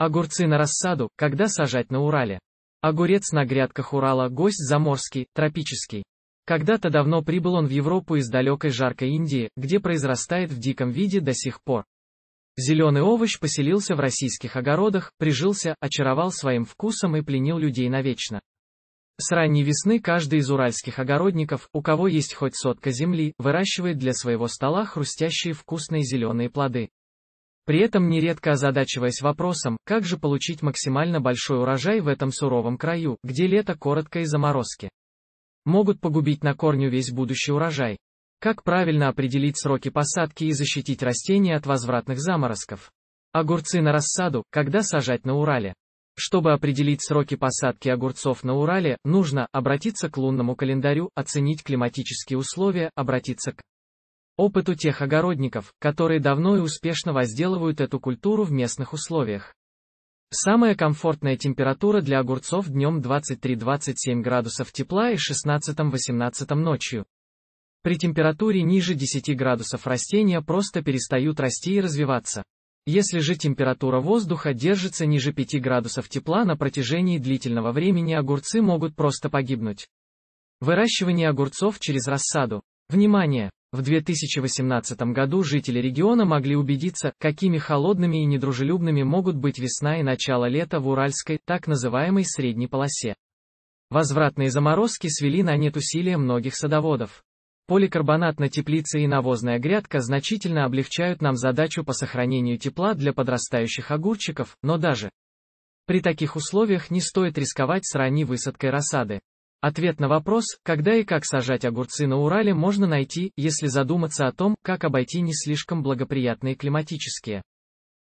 Огурцы на рассаду, когда сажать на Урале. Огурец на грядках Урала – гость заморский, тропический. Когда-то давно прибыл он в Европу из далекой жаркой Индии, где произрастает в диком виде до сих пор. Зеленый овощ поселился в российских огородах, прижился, очаровал своим вкусом и пленил людей навечно. С ранней весны каждый из уральских огородников, у кого есть хоть сотка земли, выращивает для своего стола хрустящие вкусные зеленые плоды. При этом нередко озадачиваясь вопросом, как же получить максимально большой урожай в этом суровом краю, где лето коротко и заморозки. Могут погубить на корню весь будущий урожай. Как правильно определить сроки посадки и защитить растения от возвратных заморозков? Огурцы на рассаду, когда сажать на Урале? Чтобы определить сроки посадки огурцов на Урале, нужно обратиться к лунному календарю, оценить климатические условия, обратиться к опыту тех огородников, которые давно и успешно возделывают эту культуру в местных условиях. Самая комфортная температура для огурцов днем 23-27 градусов тепла и 16-18 ночью. При температуре ниже 10 градусов растения просто перестают расти и развиваться. Если же температура воздуха держится ниже 5 градусов тепла на протяжении длительного времени огурцы могут просто погибнуть. Выращивание огурцов через рассаду. Внимание! В 2018 году жители региона могли убедиться, какими холодными и недружелюбными могут быть весна и начало лета в Уральской, так называемой средней полосе. Возвратные заморозки свели на нет усилия многих садоводов. Поликарбонат на теплице и навозная грядка значительно облегчают нам задачу по сохранению тепла для подрастающих огурчиков, но даже при таких условиях не стоит рисковать с ранней высадкой рассады. Ответ на вопрос, когда и как сажать огурцы на Урале можно найти, если задуматься о том, как обойти не слишком благоприятные климатические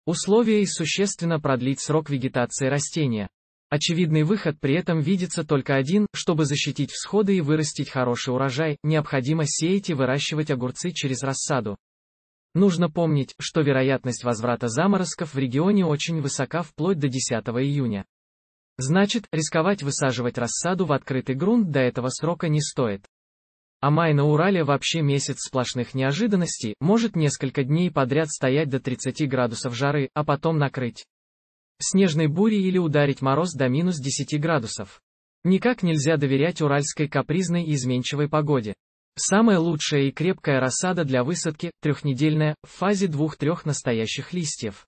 условия и существенно продлить срок вегетации растения. Очевидный выход при этом видится только один, чтобы защитить всходы и вырастить хороший урожай, необходимо сеять и выращивать огурцы через рассаду. Нужно помнить, что вероятность возврата заморозков в регионе очень высока вплоть до 10 июня. Значит, рисковать высаживать рассаду в открытый грунт до этого срока не стоит. А май на Урале вообще месяц сплошных неожиданностей, может несколько дней подряд стоять до 30 градусов жары, а потом накрыть. Снежной бурей или ударить мороз до минус 10 градусов. Никак нельзя доверять уральской капризной и изменчивой погоде. Самая лучшая и крепкая рассада для высадки, трехнедельная, в фазе двух-трех настоящих листьев.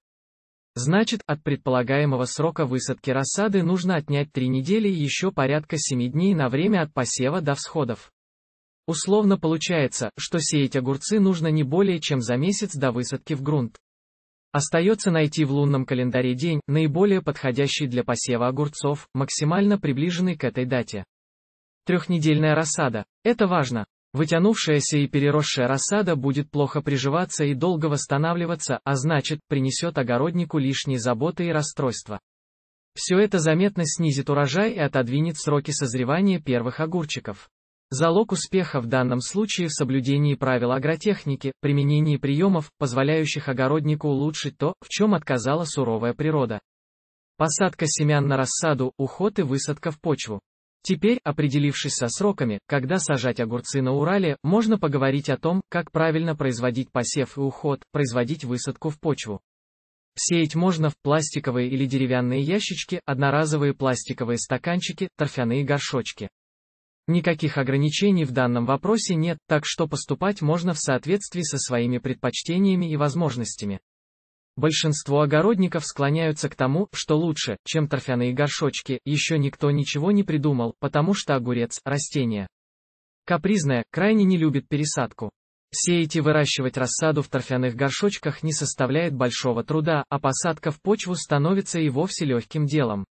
Значит, от предполагаемого срока высадки рассады нужно отнять 3 недели и еще порядка 7 дней на время от посева до всходов. Условно получается, что сеять огурцы нужно не более чем за месяц до высадки в грунт. Остается найти в лунном календаре день, наиболее подходящий для посева огурцов, максимально приближенный к этой дате. Трехнедельная рассада. Это важно. Вытянувшаяся и переросшая рассада будет плохо приживаться и долго восстанавливаться, а значит, принесет огороднику лишние заботы и расстройства. Все это заметно снизит урожай и отодвинет сроки созревания первых огурчиков. Залог успеха в данном случае в соблюдении правил агротехники, применении приемов, позволяющих огороднику улучшить то, в чем отказала суровая природа. Посадка семян на рассаду, уход и высадка в почву. Теперь, определившись со сроками, когда сажать огурцы на Урале, можно поговорить о том, как правильно производить посев и уход, производить высадку в почву. Сеять можно в пластиковые или деревянные ящички, одноразовые пластиковые стаканчики, торфяные горшочки. Никаких ограничений в данном вопросе нет, так что поступать можно в соответствии со своими предпочтениями и возможностями. Большинство огородников склоняются к тому, что лучше, чем торфяные горшочки, еще никто ничего не придумал, потому что огурец – растение. Капризное, крайне не любит пересадку. Сеять и выращивать рассаду в торфяных горшочках не составляет большого труда, а посадка в почву становится и вовсе легким делом.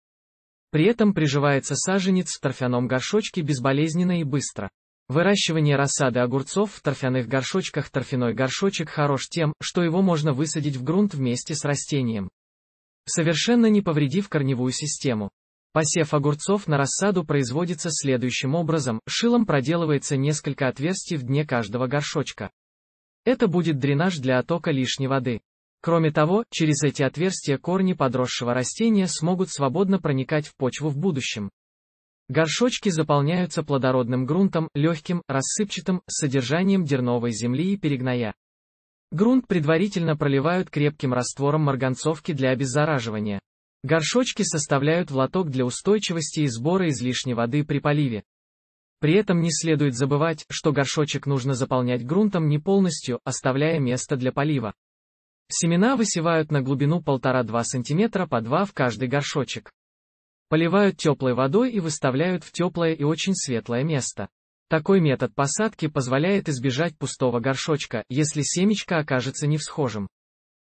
При этом приживается саженец в торфяном горшочке безболезненно и быстро. Выращивание рассады огурцов в торфяных горшочках Торфяной горшочек хорош тем, что его можно высадить в грунт вместе с растением, совершенно не повредив корневую систему. Посев огурцов на рассаду производится следующим образом, шилом проделывается несколько отверстий в дне каждого горшочка. Это будет дренаж для оттока лишней воды. Кроме того, через эти отверстия корни подросшего растения смогут свободно проникать в почву в будущем. Горшочки заполняются плодородным грунтом, легким, рассыпчатым, с содержанием дерновой земли и перегноя. Грунт предварительно проливают крепким раствором марганцовки для обеззараживания. Горшочки составляют в лоток для устойчивости и сбора излишней воды при поливе. При этом не следует забывать, что горшочек нужно заполнять грунтом не полностью, оставляя место для полива. Семена высевают на глубину 1,5-2 см по 2 в каждый горшочек. Поливают теплой водой и выставляют в теплое и очень светлое место. Такой метод посадки позволяет избежать пустого горшочка, если семечко окажется невсхожим.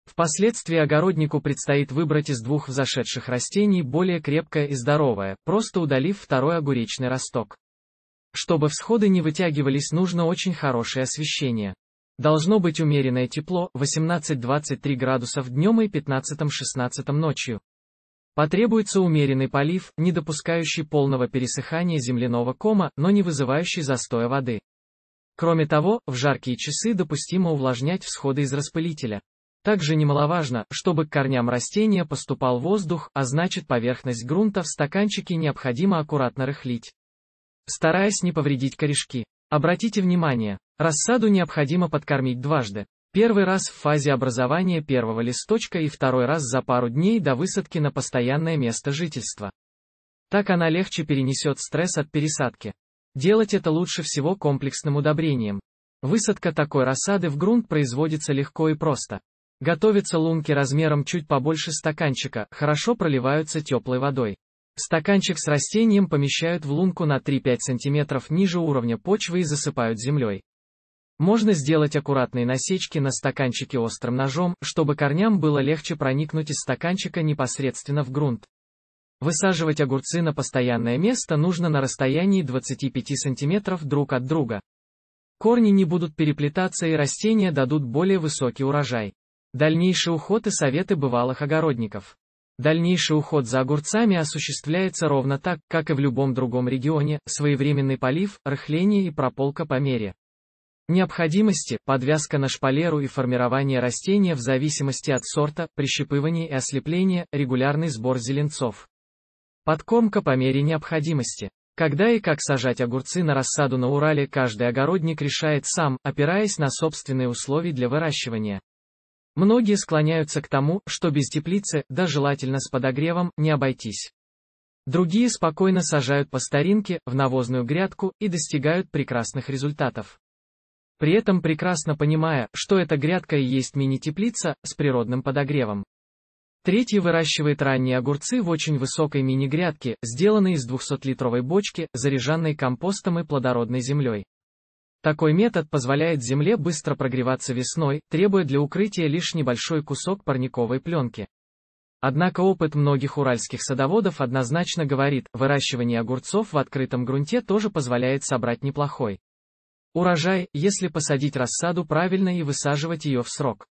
Впоследствии огороднику предстоит выбрать из двух взошедших растений более крепкое и здоровое, просто удалив второй огуречный росток. Чтобы всходы не вытягивались, нужно очень хорошее освещение. Должно быть умеренное тепло, 18-23 градусов днем и 15-16 ночью. Потребуется умеренный полив, не допускающий полного пересыхания земляного кома, но не вызывающий застоя воды. Кроме того, в жаркие часы допустимо увлажнять всходы из распылителя. Также немаловажно, чтобы к корням растения поступал воздух, а значит поверхность грунта в стаканчике необходимо аккуратно рыхлить. Стараясь не повредить корешки. Обратите внимание, рассаду необходимо подкормить дважды. Первый раз в фазе образования первого листочка и второй раз за пару дней до высадки на постоянное место жительства. Так она легче перенесет стресс от пересадки. Делать это лучше всего комплексным удобрением. Высадка такой рассады в грунт производится легко и просто. Готовятся лунки размером чуть побольше стаканчика, хорошо проливаются теплой водой. Стаканчик с растением помещают в лунку на 3-5 см ниже уровня почвы и засыпают землей. Можно сделать аккуратные насечки на стаканчике острым ножом, чтобы корням было легче проникнуть из стаканчика непосредственно в грунт. Высаживать огурцы на постоянное место нужно на расстоянии 25 см друг от друга. Корни не будут переплетаться и растения дадут более высокий урожай. Дальнейший уход и советы бывалых огородников. Дальнейший уход за огурцами осуществляется ровно так, как и в любом другом регионе, своевременный полив, рыхление и прополка по мере необходимости, подвязка на шпалеру и формирование растения в зависимости от сорта, прищипывание и ослепление, регулярный сбор зеленцов. Подкормка по мере необходимости. Когда и как сажать огурцы на рассаду на Урале каждый огородник решает сам, опираясь на собственные условия для выращивания. Многие склоняются к тому, что без теплицы, да желательно с подогревом, не обойтись. Другие спокойно сажают по старинке, в навозную грядку, и достигают прекрасных результатов при этом прекрасно понимая, что эта грядка и есть мини-теплица, с природным подогревом. Третий выращивает ранние огурцы в очень высокой мини-грядке, сделанной из 200-литровой бочки, заряженной компостом и плодородной землей. Такой метод позволяет земле быстро прогреваться весной, требуя для укрытия лишь небольшой кусок парниковой пленки. Однако опыт многих уральских садоводов однозначно говорит, выращивание огурцов в открытом грунте тоже позволяет собрать неплохой Урожай, если посадить рассаду правильно и высаживать ее в срок.